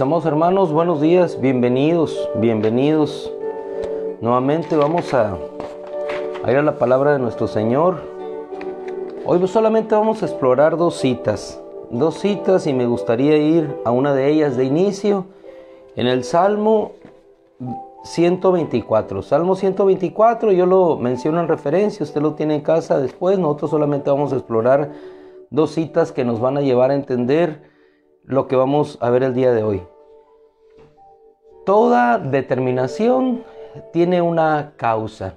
amados hermanos, buenos días, bienvenidos, bienvenidos. Nuevamente vamos a, a ir a la palabra de nuestro Señor. Hoy solamente vamos a explorar dos citas, dos citas y me gustaría ir a una de ellas de inicio, en el Salmo 124. Salmo 124, yo lo menciono en referencia, usted lo tiene en casa después, nosotros solamente vamos a explorar dos citas que nos van a llevar a entender lo que vamos a ver el día de hoy. Toda determinación tiene una causa.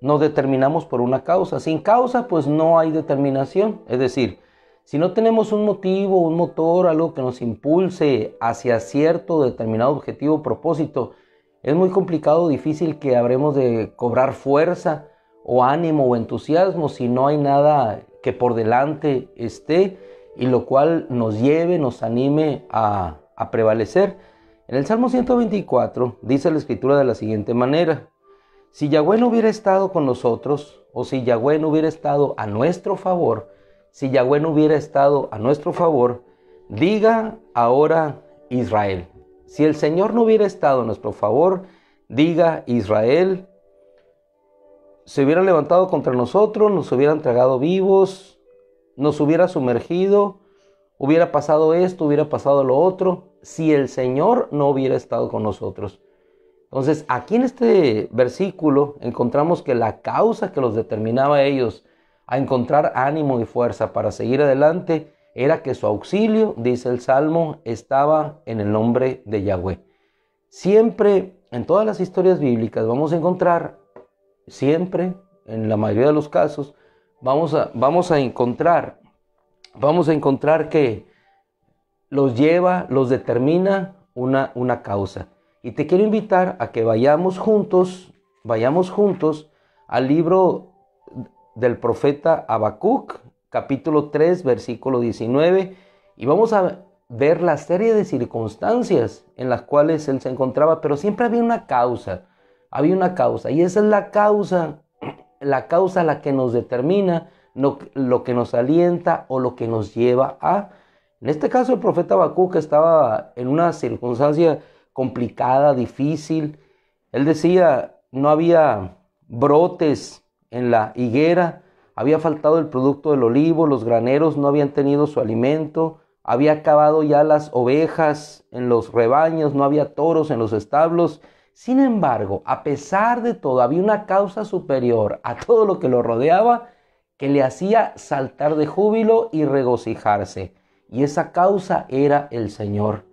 Nos determinamos por una causa. Sin causa, pues no hay determinación. Es decir, si no tenemos un motivo, un motor, algo que nos impulse hacia cierto determinado objetivo, propósito, es muy complicado, difícil que habremos de cobrar fuerza o ánimo o entusiasmo si no hay nada que por delante esté y lo cual nos lleve, nos anime a prevalecer. En el Salmo 124 dice la escritura de la siguiente manera, si Yahweh no hubiera estado con nosotros, o si Yahweh no hubiera estado a nuestro favor, si Yahweh no hubiera estado a nuestro favor, diga ahora Israel. Si el Señor no hubiera estado a nuestro favor, diga Israel, se hubieran levantado contra nosotros, nos hubieran tragado vivos, nos hubiera sumergido, hubiera pasado esto, hubiera pasado lo otro si el Señor no hubiera estado con nosotros. Entonces, aquí en este versículo encontramos que la causa que los determinaba a ellos a encontrar ánimo y fuerza para seguir adelante era que su auxilio, dice el Salmo, estaba en el nombre de Yahweh. Siempre, en todas las historias bíblicas, vamos a encontrar, siempre, en la mayoría de los casos, vamos a, vamos a encontrar, vamos a encontrar que los lleva, los determina una, una causa. Y te quiero invitar a que vayamos juntos, vayamos juntos al libro del profeta Habacuc, capítulo 3, versículo 19, y vamos a ver la serie de circunstancias en las cuales él se encontraba, pero siempre había una causa, había una causa, y esa es la causa, la causa la que nos determina lo que nos alienta o lo que nos lleva a, en este caso el profeta que estaba en una circunstancia complicada, difícil. Él decía, no había brotes en la higuera, había faltado el producto del olivo, los graneros no habían tenido su alimento, había acabado ya las ovejas en los rebaños, no había toros en los establos. Sin embargo, a pesar de todo, había una causa superior a todo lo que lo rodeaba que le hacía saltar de júbilo y regocijarse y esa causa era el Señor.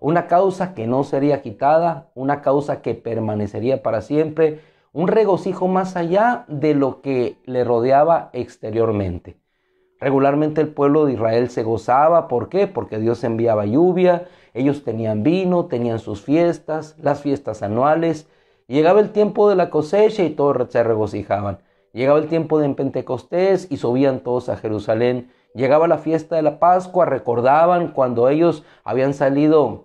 Una causa que no sería quitada, una causa que permanecería para siempre, un regocijo más allá de lo que le rodeaba exteriormente. Regularmente el pueblo de Israel se gozaba, ¿por qué? Porque Dios enviaba lluvia, ellos tenían vino, tenían sus fiestas, las fiestas anuales. Llegaba el tiempo de la cosecha y todos se regocijaban. Llegaba el tiempo de Pentecostés y subían todos a Jerusalén. Llegaba la fiesta de la Pascua, recordaban cuando ellos habían salido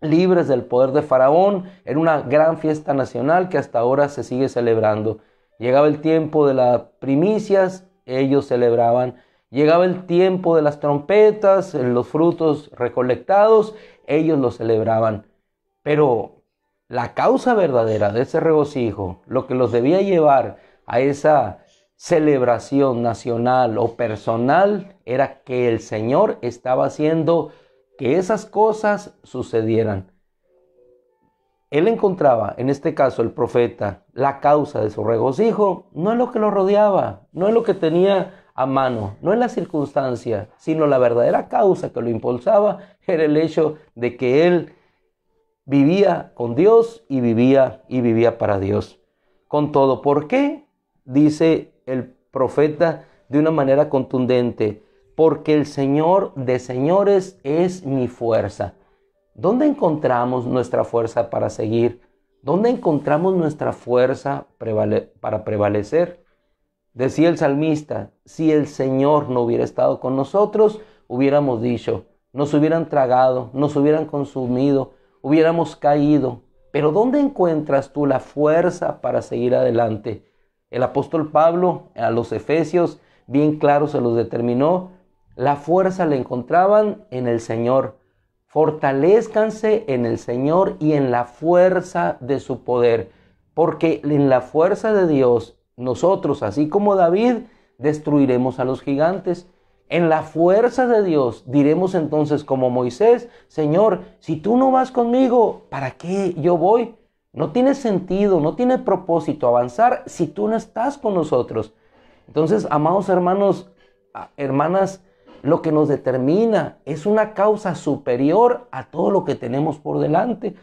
libres del poder de Faraón, era una gran fiesta nacional que hasta ahora se sigue celebrando. Llegaba el tiempo de las primicias, ellos celebraban. Llegaba el tiempo de las trompetas, los frutos recolectados, ellos los celebraban. Pero la causa verdadera de ese regocijo, lo que los debía llevar a esa celebración nacional o personal era que el Señor estaba haciendo que esas cosas sucedieran. Él encontraba, en este caso el profeta, la causa de su regocijo, no es lo que lo rodeaba, no es lo que tenía a mano, no es la circunstancia, sino la verdadera causa que lo impulsaba era el hecho de que él vivía con Dios y vivía y vivía para Dios. Con todo, ¿por qué? Dice el profeta de una manera contundente, porque el Señor de señores es mi fuerza. ¿Dónde encontramos nuestra fuerza para seguir? ¿Dónde encontramos nuestra fuerza para prevalecer? Decía el salmista, si el Señor no hubiera estado con nosotros, hubiéramos dicho, nos hubieran tragado, nos hubieran consumido, hubiéramos caído. Pero ¿dónde encuentras tú la fuerza para seguir adelante? El apóstol Pablo a los Efesios bien claro se los determinó, la fuerza la encontraban en el Señor. Fortalezcanse en el Señor y en la fuerza de su poder, porque en la fuerza de Dios nosotros, así como David, destruiremos a los gigantes. En la fuerza de Dios diremos entonces como Moisés, Señor, si tú no vas conmigo, ¿para qué yo voy? No tiene sentido, no tiene propósito avanzar si tú no estás con nosotros. Entonces, amados hermanos, ah, hermanas, lo que nos determina es una causa superior a todo lo que tenemos por delante.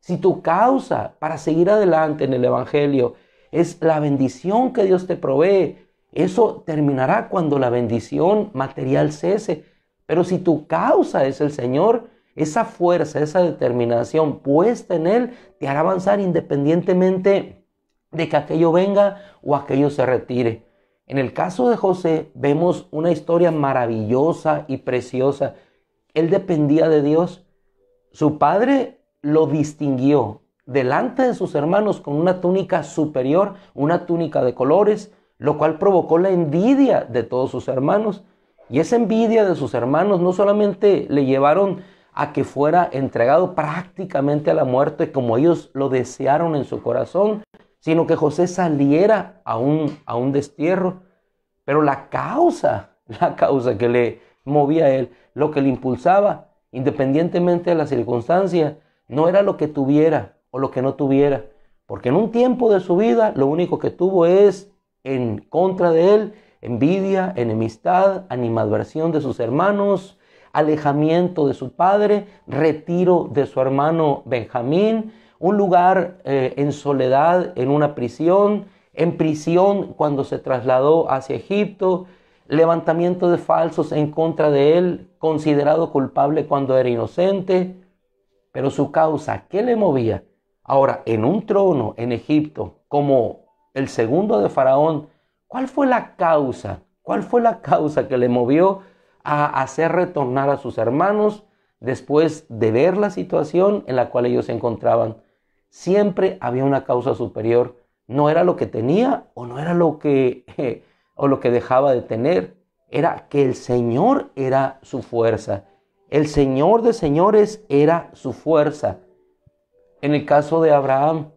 Si tu causa para seguir adelante en el Evangelio es la bendición que Dios te provee, eso terminará cuando la bendición material cese. Pero si tu causa es el Señor, esa fuerza, esa determinación puesta en Él te hará avanzar independientemente de que aquello venga o aquello se retire. En el caso de José vemos una historia maravillosa y preciosa. Él dependía de Dios. Su padre lo distinguió delante de sus hermanos con una túnica superior, una túnica de colores, lo cual provocó la envidia de todos sus hermanos. Y esa envidia de sus hermanos no solamente le llevaron a que fuera entregado prácticamente a la muerte como ellos lo desearon en su corazón, sino que José saliera a un, a un destierro. Pero la causa, la causa que le movía a él, lo que le impulsaba, independientemente de las circunstancias, no era lo que tuviera o lo que no tuviera, porque en un tiempo de su vida lo único que tuvo es en contra de él envidia, enemistad, animadversión de sus hermanos, alejamiento de su padre, retiro de su hermano Benjamín, un lugar eh, en soledad, en una prisión, en prisión cuando se trasladó hacia Egipto, levantamiento de falsos en contra de él, considerado culpable cuando era inocente, pero su causa, ¿qué le movía? Ahora, en un trono en Egipto, como el segundo de Faraón, ¿cuál fue la causa? ¿Cuál fue la causa que le movió a hacer retornar a sus hermanos después de ver la situación en la cual ellos se encontraban. Siempre había una causa superior. No era lo que tenía o no era lo que, o lo que dejaba de tener. Era que el Señor era su fuerza. El Señor de señores era su fuerza. En el caso de Abraham,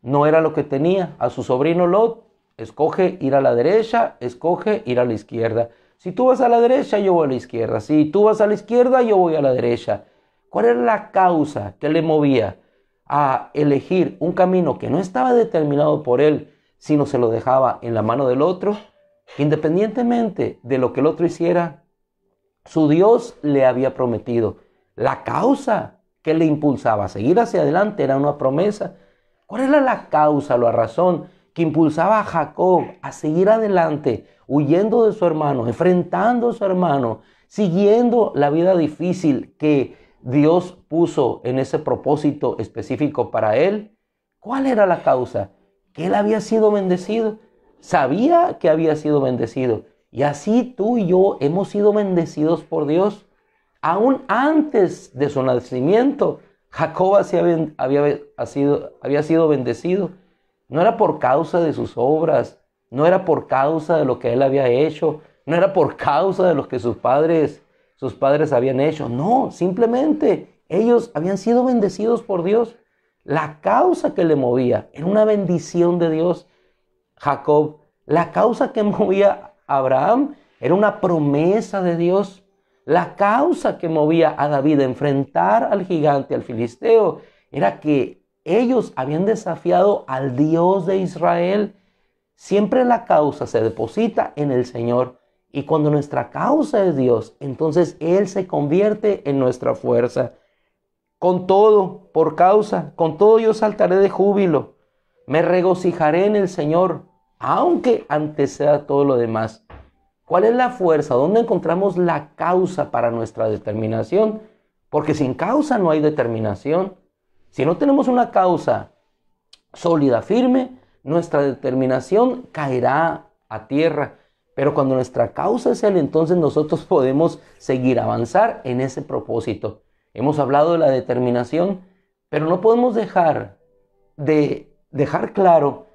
no era lo que tenía. A su sobrino Lot, escoge ir a la derecha, escoge ir a la izquierda. Si tú vas a la derecha, yo voy a la izquierda. Si tú vas a la izquierda, yo voy a la derecha. ¿Cuál era la causa que le movía a elegir un camino que no estaba determinado por él, sino se lo dejaba en la mano del otro? independientemente de lo que el otro hiciera, su Dios le había prometido. La causa que le impulsaba a seguir hacia adelante era una promesa. ¿Cuál era la causa, la razón que impulsaba a Jacob a seguir adelante, huyendo de su hermano, enfrentando a su hermano, siguiendo la vida difícil que Dios puso en ese propósito específico para él. ¿Cuál era la causa? Que él había sido bendecido. Sabía que había sido bendecido. Y así tú y yo hemos sido bendecidos por Dios. Aún antes de su nacimiento, Jacob había, había, sido, había sido bendecido. No era por causa de sus obras, no era por causa de lo que él había hecho, no era por causa de lo que sus padres, sus padres habían hecho. No, simplemente ellos habían sido bendecidos por Dios. La causa que le movía era una bendición de Dios. Jacob, la causa que movía a Abraham era una promesa de Dios. La causa que movía a David a enfrentar al gigante, al filisteo, era que ellos habían desafiado al Dios de Israel. Siempre la causa se deposita en el Señor. Y cuando nuestra causa es Dios, entonces Él se convierte en nuestra fuerza. Con todo, por causa, con todo yo saltaré de júbilo. Me regocijaré en el Señor, aunque anteceda todo lo demás. ¿Cuál es la fuerza? ¿Dónde encontramos la causa para nuestra determinación? Porque sin causa no hay determinación. Si no tenemos una causa sólida, firme, nuestra determinación caerá a tierra. Pero cuando nuestra causa es el entonces nosotros podemos seguir avanzar en ese propósito. Hemos hablado de la determinación, pero no podemos dejar de dejar claro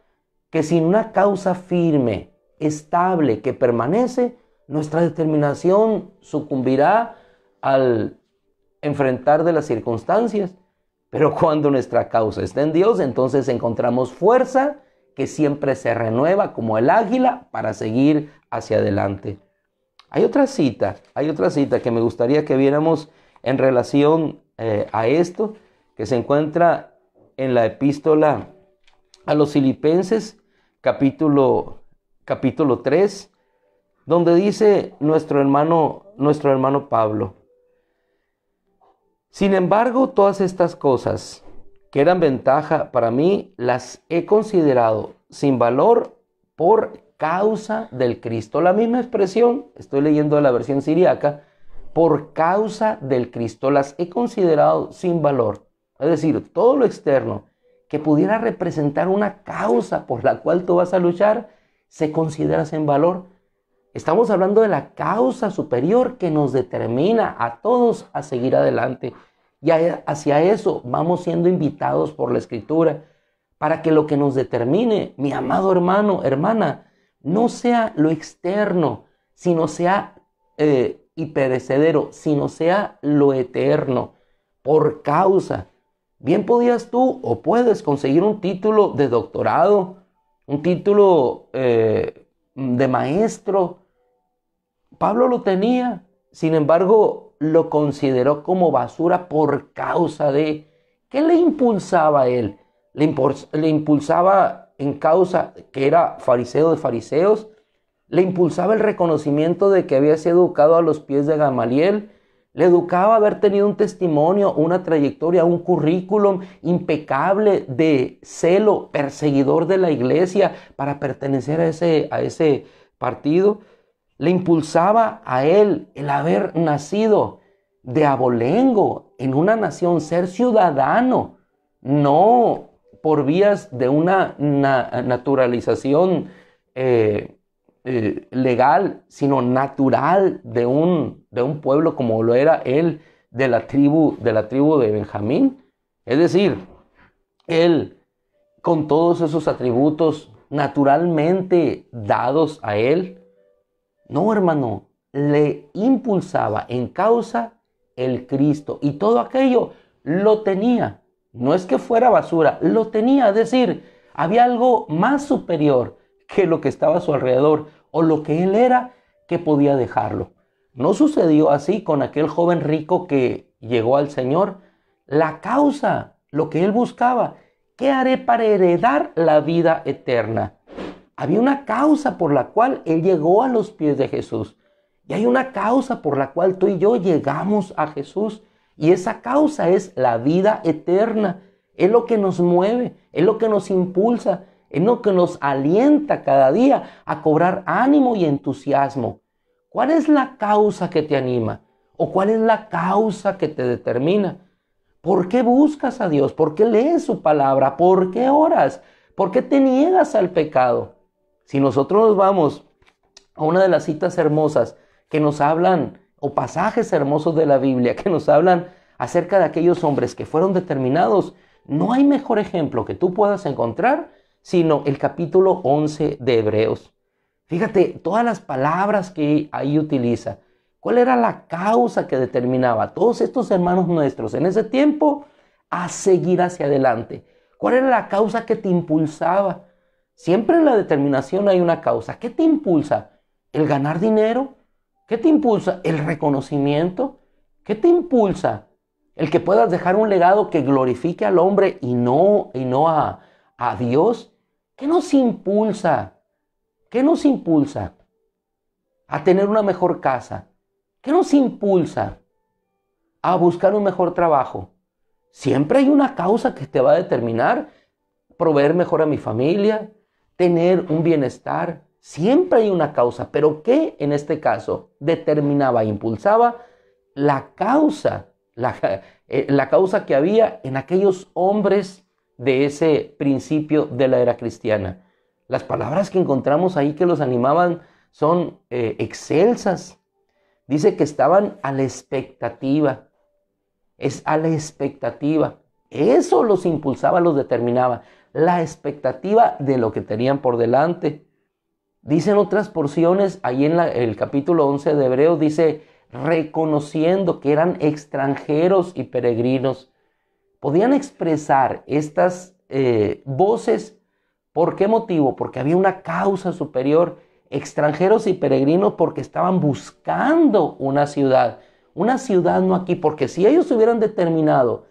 que sin una causa firme, estable, que permanece, nuestra determinación sucumbirá al enfrentar de las circunstancias pero cuando nuestra causa está en Dios, entonces encontramos fuerza que siempre se renueva como el águila para seguir hacia adelante. Hay otra cita, hay otra cita que me gustaría que viéramos en relación eh, a esto, que se encuentra en la epístola a los filipenses, capítulo, capítulo 3, donde dice nuestro hermano, nuestro hermano Pablo, sin embargo, todas estas cosas que eran ventaja para mí, las he considerado sin valor por causa del Cristo. La misma expresión, estoy leyendo la versión siriaca, por causa del Cristo, las he considerado sin valor. Es decir, todo lo externo que pudiera representar una causa por la cual tú vas a luchar, se considera sin valor Estamos hablando de la causa superior que nos determina a todos a seguir adelante. Y hacia eso vamos siendo invitados por la escritura para que lo que nos determine, mi amado hermano, hermana, no sea lo externo, sino sea eh, y perecedero, sino sea lo eterno, por causa. Bien podías tú o puedes conseguir un título de doctorado, un título eh, de maestro, Pablo lo tenía, sin embargo, lo consideró como basura por causa de... ¿Qué le impulsaba él? Le, impulsaba en causa que era fariseo de fariseos, le impulsaba el reconocimiento de que había sido educado a los pies de Gamaliel, le educaba haber tenido un testimonio, una trayectoria, un currículum impecable de celo, perseguidor de la iglesia para pertenecer a ese, a ese partido. Le impulsaba a él el haber nacido de abolengo en una nación, ser ciudadano, no por vías de una naturalización eh, eh, legal, sino natural de un, de un pueblo como lo era él de la tribu de, la tribu de Benjamín. Es decir, él con todos esos atributos naturalmente dados a él, no, hermano, le impulsaba en causa el Cristo y todo aquello lo tenía. No es que fuera basura, lo tenía, es decir, había algo más superior que lo que estaba a su alrededor o lo que él era que podía dejarlo. No sucedió así con aquel joven rico que llegó al Señor. La causa, lo que él buscaba, ¿qué haré para heredar la vida eterna? Había una causa por la cual Él llegó a los pies de Jesús. Y hay una causa por la cual tú y yo llegamos a Jesús. Y esa causa es la vida eterna. Es lo que nos mueve, es lo que nos impulsa, es lo que nos alienta cada día a cobrar ánimo y entusiasmo. ¿Cuál es la causa que te anima? ¿O cuál es la causa que te determina? ¿Por qué buscas a Dios? ¿Por qué lees su palabra? ¿Por qué oras? ¿Por qué te niegas al pecado? Si nosotros nos vamos a una de las citas hermosas que nos hablan, o pasajes hermosos de la Biblia que nos hablan acerca de aquellos hombres que fueron determinados, no hay mejor ejemplo que tú puedas encontrar sino el capítulo 11 de Hebreos. Fíjate todas las palabras que ahí utiliza. ¿Cuál era la causa que determinaba a todos estos hermanos nuestros en ese tiempo a seguir hacia adelante? ¿Cuál era la causa que te impulsaba? Siempre en la determinación hay una causa. ¿Qué te impulsa? ¿El ganar dinero? ¿Qué te impulsa? ¿El reconocimiento? ¿Qué te impulsa? El que puedas dejar un legado que glorifique al hombre y no, y no a, a Dios. ¿Qué nos impulsa? ¿Qué nos impulsa? A tener una mejor casa. ¿Qué nos impulsa? A buscar un mejor trabajo. Siempre hay una causa que te va a determinar proveer mejor a mi familia, tener un bienestar. Siempre hay una causa, pero ¿qué en este caso determinaba, impulsaba la causa, eh, la, causa que había en aquellos hombres de ese principio de la era cristiana? Las palabras que encontramos ahí que los animaban son eh, excelsas. Dice que estaban a la expectativa. Es a la expectativa. Eso los impulsaba, los determinaba la expectativa de lo que tenían por delante. Dicen otras porciones, ahí en el capítulo 11 de Hebreos dice, reconociendo que eran extranjeros y peregrinos, podían expresar estas eh, voces. ¿Por qué motivo? Porque había una causa superior, extranjeros y peregrinos, porque estaban buscando una ciudad. Una ciudad no aquí, porque si ellos hubieran determinado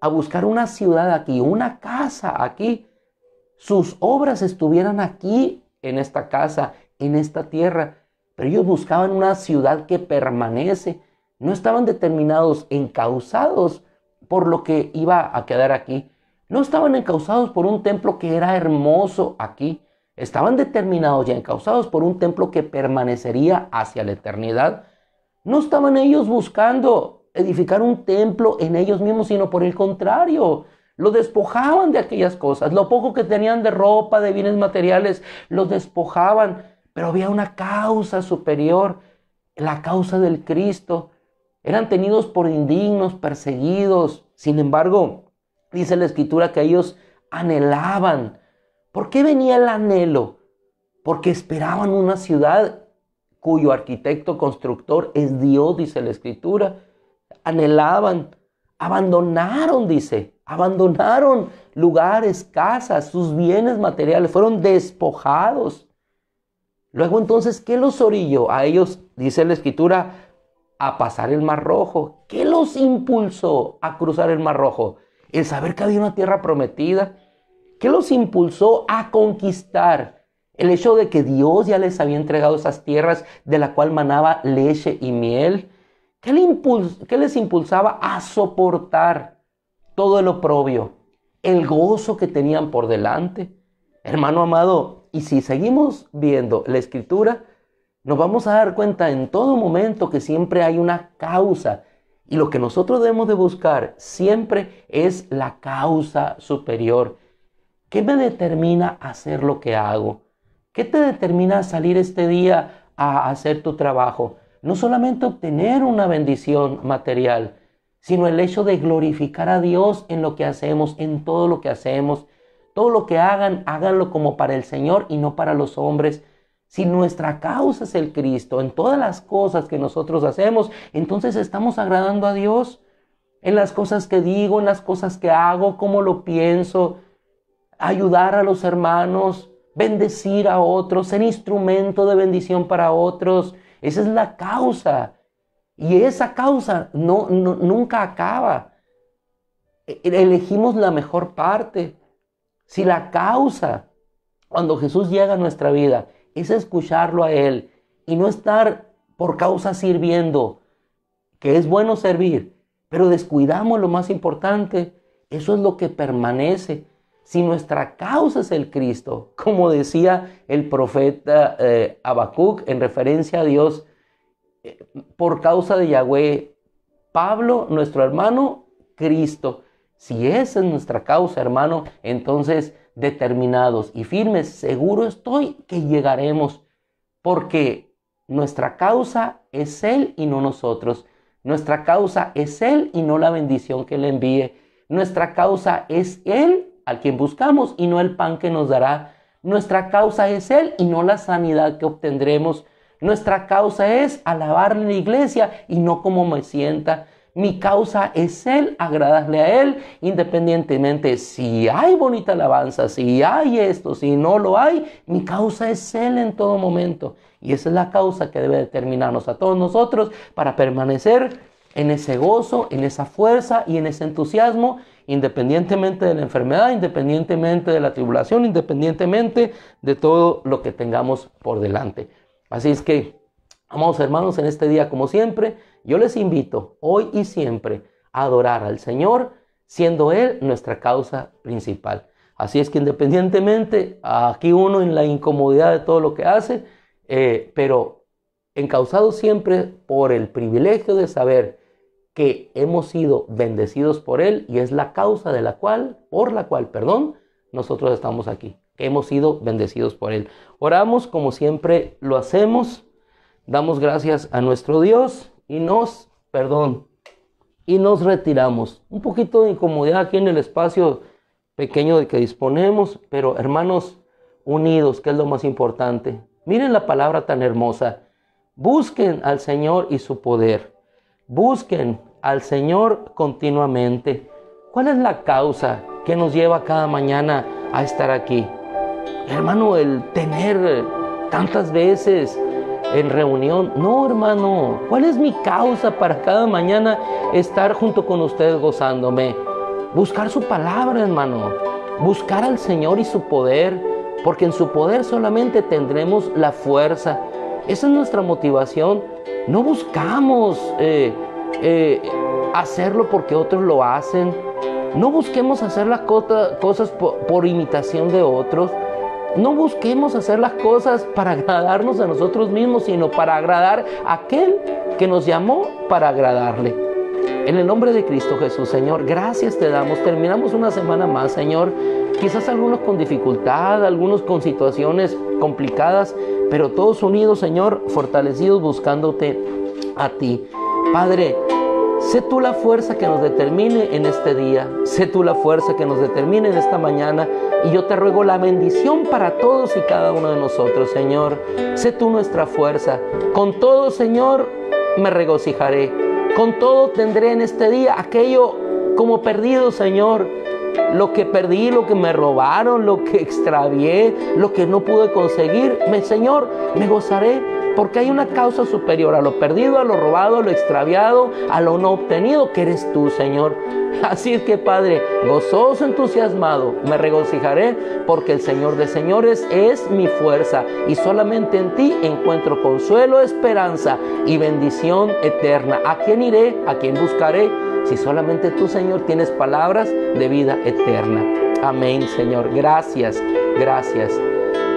a buscar una ciudad aquí, una casa aquí, sus obras estuvieran aquí, en esta casa, en esta tierra. Pero ellos buscaban una ciudad que permanece. No estaban determinados, encausados por lo que iba a quedar aquí. No estaban encausados por un templo que era hermoso aquí. Estaban determinados y encausados por un templo que permanecería hacia la eternidad. No estaban ellos buscando edificar un templo en ellos mismos, sino por el contrario, lo despojaban de aquellas cosas, lo poco que tenían de ropa, de bienes materiales, los despojaban, pero había una causa superior, la causa del Cristo. Eran tenidos por indignos, perseguidos. Sin embargo, dice la escritura que ellos anhelaban. ¿Por qué venía el anhelo? Porque esperaban una ciudad cuyo arquitecto constructor es Dios, dice la escritura anhelaban, abandonaron, dice, abandonaron lugares, casas, sus bienes materiales, fueron despojados. Luego entonces, ¿qué los orilló? A ellos, dice la escritura, a pasar el Mar Rojo. ¿Qué los impulsó a cruzar el Mar Rojo? El saber que había una tierra prometida. ¿Qué los impulsó a conquistar? El hecho de que Dios ya les había entregado esas tierras de la cual manaba leche y miel ¿Qué, les impulsaba a soportar todo el oprobio? El gozo que tenían por delante. Hermano amado, y si seguimos viendo la escritura, nos vamos a dar cuenta en todo momento que siempre hay una causa. Y lo que nosotros debemos de buscar siempre es la causa superior. ¿Qué me determina a hacer lo que hago? ¿Qué te determina salir este día a hacer tu trabajo? no solamente obtener una bendición material, sino el hecho de glorificar a Dios en lo que hacemos, en todo lo que hacemos. Todo lo que hagan, háganlo como para el Señor y no para los hombres. Si nuestra causa es el Cristo, en todas las cosas que nosotros hacemos, entonces estamos agradando a Dios. En las cosas que digo, en las cosas que hago, cómo lo pienso, ayudar a los hermanos, bendecir a otros, ser instrumento de bendición para otros. Esa es la causa. Y esa causa no, nunca acaba. E, e, elegimos la mejor parte. Si la causa, cuando Jesús llega a nuestra vida, es escucharlo a Él y no estar por causa sirviendo, que es bueno servir, pero descuidamos lo más importante, eso es lo que permanece si nuestra causa es el Cristo, como decía el profeta eh, en referencia a Dios, eh, por causa de Yahweh, Pablo, nuestro hermano, Cristo. Si esa es nuestra causa, hermano, entonces determinados y firmes, seguro estoy que llegaremos, porque nuestra causa es Él y no nosotros. Nuestra causa es Él y no la bendición que le envíe. Nuestra causa es Él a quien buscamos y no el pan que nos dará. Nuestra causa es Él y no la sanidad que obtendremos. Nuestra causa es alabarle en la iglesia y no como me sienta. Mi causa es Él, agradarle a Él, independientemente si hay bonita alabanza, si hay esto, si no lo hay, mi causa es Él en todo momento. Y esa es la causa que debe determinarnos a todos nosotros para permanecer en ese gozo, en esa fuerza y en ese entusiasmo independientemente de la enfermedad, independientemente de la tribulación, independientemente de todo lo que tengamos por delante. Así es que, amados hermanos, en este día, como siempre, yo les invito hoy y siempre a adorar al Señor, siendo Él nuestra causa principal. Así es que independientemente, aquí uno en la incomodidad de todo lo que hace, eh, pero encauzado siempre por el privilegio de saber que hemos sido bendecidos por Él y es la causa de la cual, por la cual, perdón, nosotros estamos aquí, que hemos sido bendecidos por Él. Oramos como siempre lo hacemos, damos gracias a nuestro Dios y nos, perdón, y nos retiramos. Un poquito de incomodidad aquí en el espacio pequeño de que disponemos, pero hermanos unidos, que es lo más importante. Miren la palabra tan hermosa. Busquen al Señor y su poder Busquen al Señor continuamente. ¿Cuál es la causa que nos lleva cada mañana a estar aquí? Hermano, el tener tantas veces en reunión. No, hermano, ¿cuál es mi causa para cada mañana estar junto con ustedes gozándome? Buscar su palabra, hermano. Buscar al Señor y su poder, porque en su poder solamente tendremos la fuerza. Esa es nuestra motivación no buscamos eh, eh, hacerlo porque otros lo hacen. No busquemos hacer las cosas por, por imitación de otros. No busquemos hacer las cosas para agradarnos a nosotros mismos, sino para agradar a aquel que nos llamó para agradarle. En el nombre de Cristo Jesús, Señor, gracias te damos. Terminamos una semana más, Señor. Quizás algunos con dificultad, algunos con situaciones complicadas, pero todos unidos, Señor, fortalecidos buscándote a ti. Padre, Sé tú la fuerza que nos determine en este día, sé tú la fuerza que nos determine en esta mañana y yo te ruego la bendición para todos y cada uno de nosotros, Señor. Sé tú nuestra fuerza. Con todo, Señor, me regocijaré. Con todo tendré en este día aquello como perdido, Señor lo que perdí, lo que me robaron, lo que extravié, lo que no pude conseguir, me, Señor, me gozaré porque hay una causa superior a lo perdido, a lo robado, a lo extraviado, a lo no obtenido, que eres tú, Señor. Así que, Padre, gozoso, entusiasmado, me regocijaré, porque el Señor de señores es mi fuerza, y solamente en ti encuentro consuelo, esperanza y bendición eterna. ¿A quién iré? ¿A quién buscaré? si solamente tú, Señor, tienes palabras de vida eterna. Amén, Señor. Gracias, gracias.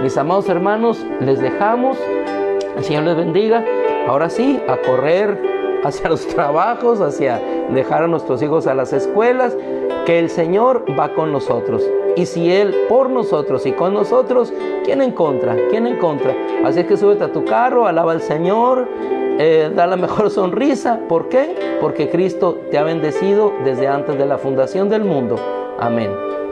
Mis amados hermanos, les dejamos. El Señor les bendiga. Ahora sí, a correr hacia los trabajos, hacia dejar a nuestros hijos a las escuelas, que el Señor va con nosotros. Y si Él por nosotros y con nosotros, ¿quién en contra? ¿Quién en contra? Así es que súbete a tu carro, alaba al Señor, eh, da la mejor sonrisa. ¿Por qué? Porque Cristo te ha bendecido desde antes de la fundación del mundo. Amén.